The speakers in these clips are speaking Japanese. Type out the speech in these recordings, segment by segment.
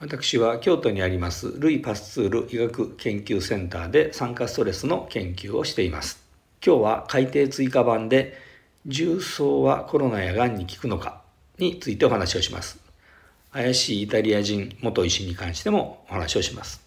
私は京都にありますルイ・パスツール医学研究センターで酸化ストレスの研究をしています。今日は改訂追加版で重曹はコロナやがんに効くのかについてお話をします。怪しいイタリア人元医師に関してもお話をします。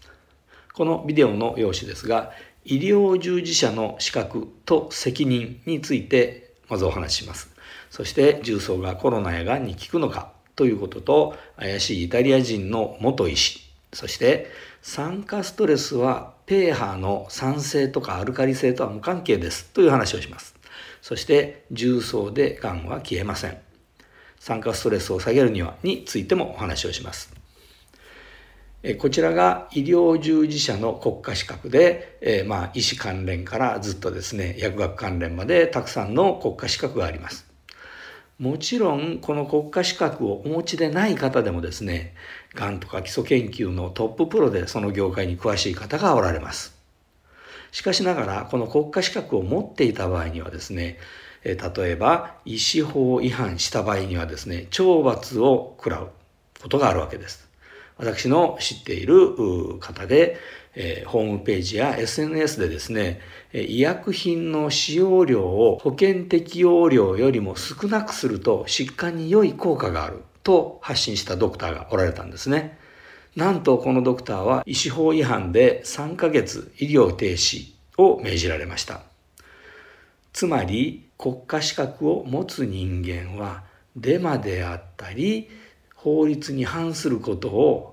このビデオの用紙ですが、医療従事者の資格と責任についてまずお話しします。そして重曹がコロナやがんに効くのかということと怪しいイタリア人の元医師そして酸化ストレスは pH の酸性とかアルカリ性とは無関係ですという話をしますそして重曹で癌は消えません酸化ストレスを下げるにはについてもお話をしますこちらが医療従事者の国家資格で、えまあ、医師関連からずっとですね薬学関連までたくさんの国家資格がありますもちろんこの国家資格をお持ちでない方でもですねがんとか基礎研究のトッププロでその業界に詳しい方がおられますしかしながらこの国家資格を持っていた場合にはですね例えば医師法違反した場合にはですね懲罰を食らうことがあるわけです私の知っている方で、えー、ホームページや SNS でですね、医薬品の使用量を保険適用量よりも少なくすると疾患に良い効果があると発信したドクターがおられたんですね。なんとこのドクターは医師法違反で3ヶ月医療停止を命じられました。つまり国家資格を持つ人間はデマであったり法律に反することを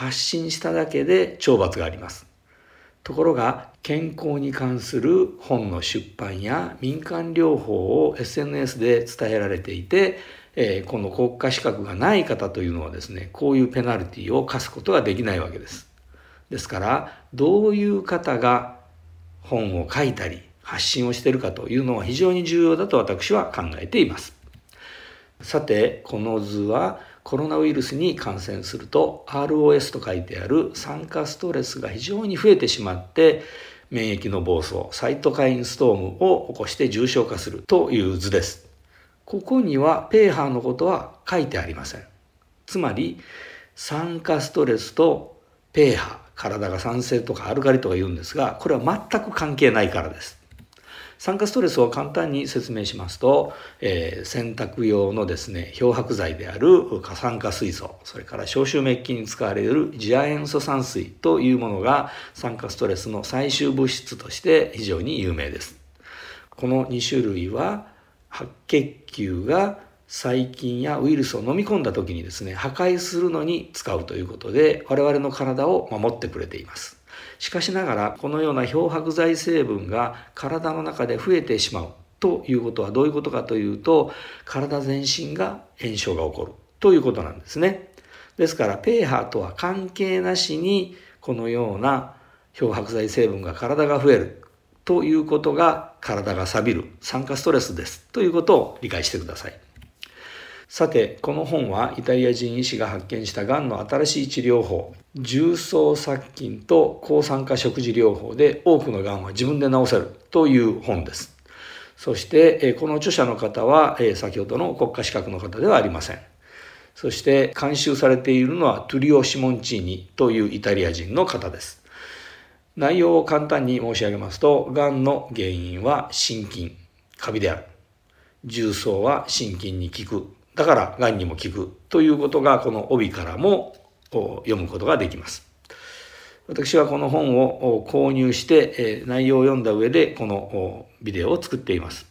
発信しただけで懲罰があります。ところが健康に関する本の出版や民間療法を SNS で伝えられていて、えこの国家資格がない方というのはですねこういうペナルティを課すことができないわけです。ですからどういう方が本を書いたり発信をしているかというのは非常に重要だと私は考えています。さてこの図はコロナウイルスに感染すると ROS と書いてある酸化ストレスが非常に増えてしまって免疫の暴走、サイトカインストームを起こして重症化するという図です。ここにはペーハーのことは書いてありません。つまり、酸化ストレスとペーハー、体が酸性とかアルカリとか言うんですが、これは全く関係ないからです。酸化ストレスを簡単に説明しますと、えー、洗濯用のですね漂白剤である過酸化水素それから消臭滅菌に使われる次亜塩素酸水というものが酸化ストレスの最終物質として非常に有名ですこの2種類は白血球が細菌やウイルスを飲み込んだ時にですね破壊するのに使うということで我々の体を守ってくれていますしかしながらこのような漂白剤成分が体の中で増えてしまうということはどういうことかというと体全身が炎症が起こるということなんですね。ですから pH とは関係なしにこのような漂白剤成分が体が増えるということが体が錆びる酸化ストレスですということを理解してください。さて、この本はイタリア人医師が発見したがんの新しい治療法、重曹殺菌と抗酸化食事療法で多くのがんは自分で治せるという本です。そして、この著者の方は、先ほどの国家資格の方ではありません。そして、監修されているのはトゥリオ・シモンチーニというイタリア人の方です。内容を簡単に申し上げますと、がんの原因は心筋、カビである。重曹は心筋に効くだから癌にも効くということがこの帯からも読むことができます。私はこの本を購入して内容を読んだ上でこのビデオを作っています。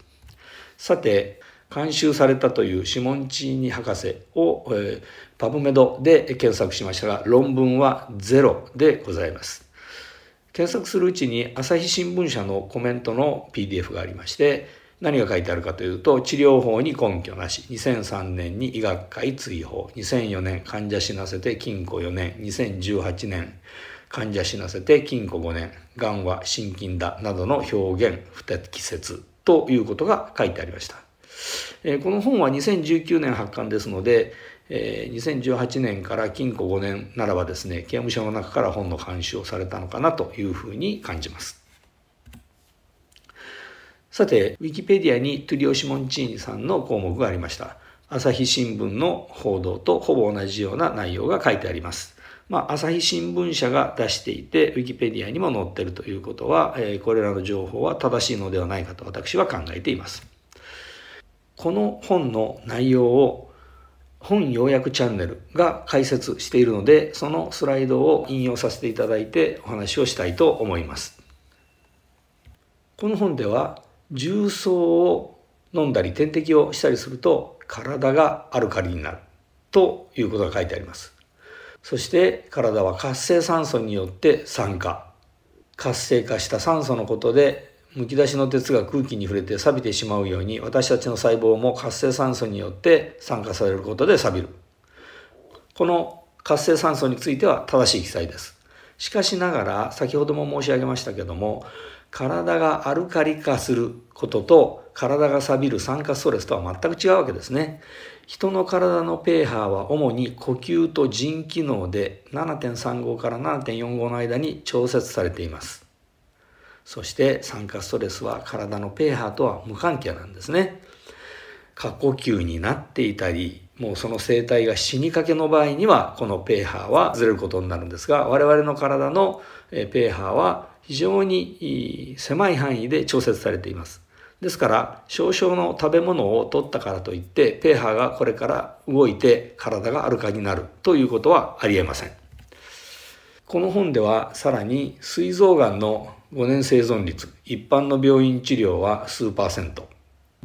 さて監修されたというシモンチーニ博士を、えー、パブメドで検索しましたが論文はゼロでございます。検索するうちに朝日新聞社のコメントの PDF がありまして何が書いてあるかというと、治療法に根拠なし。2003年に医学会追放。2004年、患者死なせて禁錮4年。2018年、患者死なせて禁錮5年。癌は心筋だ。などの表現不適切。ということが書いてありました。この本は2019年発刊ですので、2018年から禁錮5年ならばですね、刑務所の中から本の監修をされたのかなというふうに感じます。さて、ウィキペディアにトゥリオ・シモンチーニさんの項目がありました。朝日新聞の報道とほぼ同じような内容が書いてあります。まあ、朝日新聞社が出していて、ウィキペディアにも載ってるということは、えー、これらの情報は正しいのではないかと私は考えています。この本の内容を本要約チャンネルが解説しているので、そのスライドを引用させていただいてお話をしたいと思います。この本では重曹を飲んだり点滴をしたりすると体がアルカリになるということが書いてあります。そして体は活性酸素によって酸化。活性化した酸素のことでむき出しの鉄が空気に触れて錆びてしまうように私たちの細胞も活性酸素によって酸化されることで錆びる。この活性酸素については正しい記載です。しかしながら先ほども申し上げましたけども体がアルカリ化することと体が錆びる酸化ストレスとは全く違うわけですね。人の体の pH は主に呼吸と腎機能で7.35から7.45の間に調節されています。そして酸化ストレスは体の pH とは無関係なんですね。過呼吸になっていたり、もうその生態が死にかけの場合には、この pH はずれることになるんですが、我々の体の pH は非常に狭い範囲で調節されています。ですから、少々の食べ物を取ったからといって、ペーハーがこれから動いて体がアルカになるということはありえません。この本ではさらに、膵臓がんの5年生存率、一般の病院治療は数パーセント、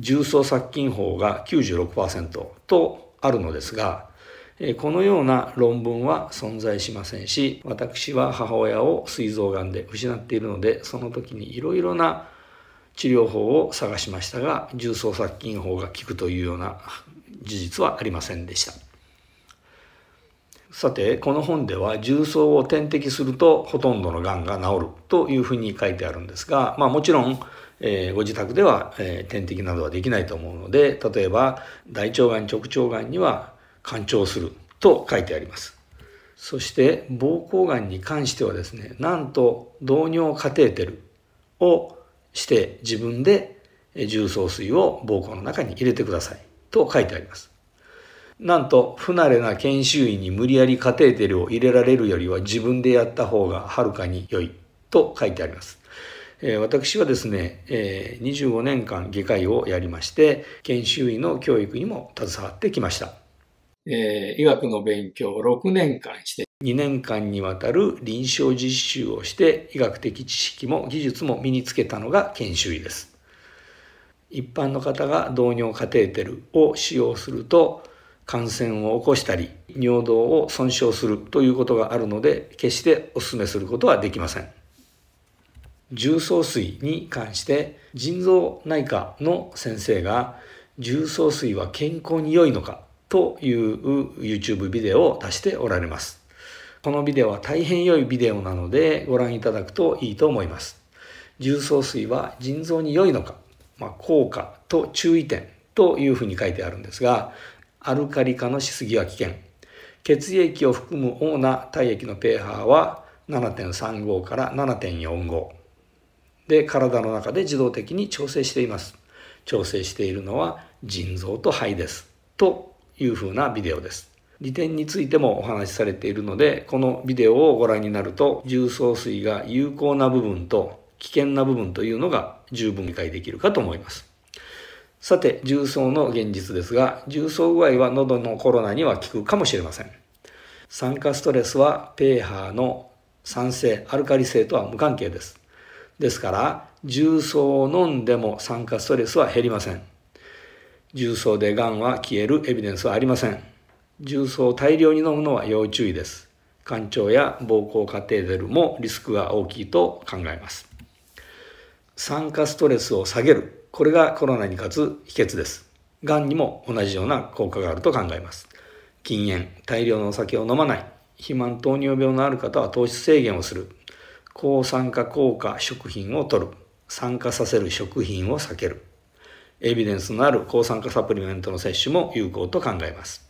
重曹殺菌法が96%とあるのですが、このような論文は存在しませんし、私は母親を膵臓がんで失っているので、その時にいろいろな治療法を探しましたが、重曹殺菌法が効くというような事実はありませんでした。さて、この本では重曹を点滴するとほとんどのがんが治るというふうに書いてあるんですが、まあもちろん、えー、ご自宅では、えー、点滴などはできないと思うので、例えば大腸がん、直腸がんには干潮すると書いてあります。そして膀胱がんに関してはですね、なんと導尿カテーテルをして自分で重曹水を膀胱の中に入れてくださいと書いてあります。なんと不慣れな研修医に無理やりカテーテルを入れられるよりは自分でやった方がはるかに良いと書いてあります。え私はですね、え25年間外科医をやりまして研修医の教育にも携わってきました。えー、医学の勉強を6年間して、2年間にわたる臨床実習をして、医学的知識も技術も身につけたのが研修医です。一般の方が導尿カテーテルを使用すると、感染を起こしたり、尿道を損傷するということがあるので、決してお勧めすることはできません。重曹水に関して、腎臓内科の先生が、重曹水は健康に良いのかという YouTube ビデオを出しておられます。このビデオは大変良いビデオなのでご覧いただくといいと思います。重曹水は腎臓に良いのか、まあ、効果と注意点というふうに書いてあるんですが、アルカリ化のしすぎは危険。血液を含む主な体液の pH は7.35から7.45で体の中で自動的に調整しています。調整しているのは腎臓と肺です。というふうなビデオです。利点についてもお話しされているので、このビデオをご覧になると、重曹水が有効な部分と危険な部分というのが十分理解できるかと思います。さて、重曹の現実ですが、重曹具合は喉のコロナには効くかもしれません。酸化ストレスはペーハーの酸性、アルカリ性とは無関係です。ですから、重曹を飲んでも酸化ストレスは減りません。重曹でがんは消えるエビデンスはありません。重曹を大量に飲むのは要注意です。肝腸や膀胱カテーテルもリスクが大きいと考えます。酸化ストレスを下げる。これがコロナに勝つ秘訣です。がんにも同じような効果があると考えます。禁煙、大量のお酒を飲まない。肥満糖尿病のある方は糖質制限をする。抗酸化効果食品を取る。酸化させる食品を避ける。エビデンスのある抗酸化サプリメントの摂取も有効と考えます。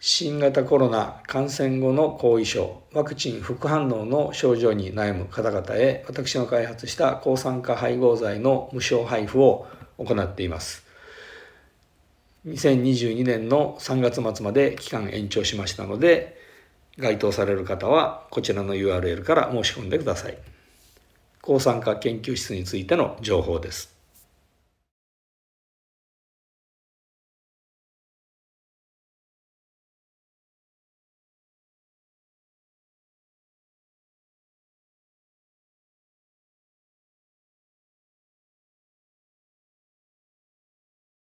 新型コロナ感染後の後遺症、ワクチン副反応の症状に悩む方々へ、私の開発した抗酸化配合剤の無償配布を行っています。2022年の3月末まで期間延長しましたので、該当される方はこちらの URL から申し込んでください。抗酸化研究室についての情報です。